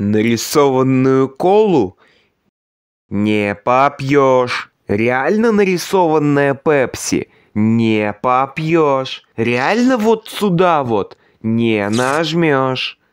Нарисованную колу не попьешь. Реально нарисованная пепси не попьешь. Реально вот сюда вот не нажмешь.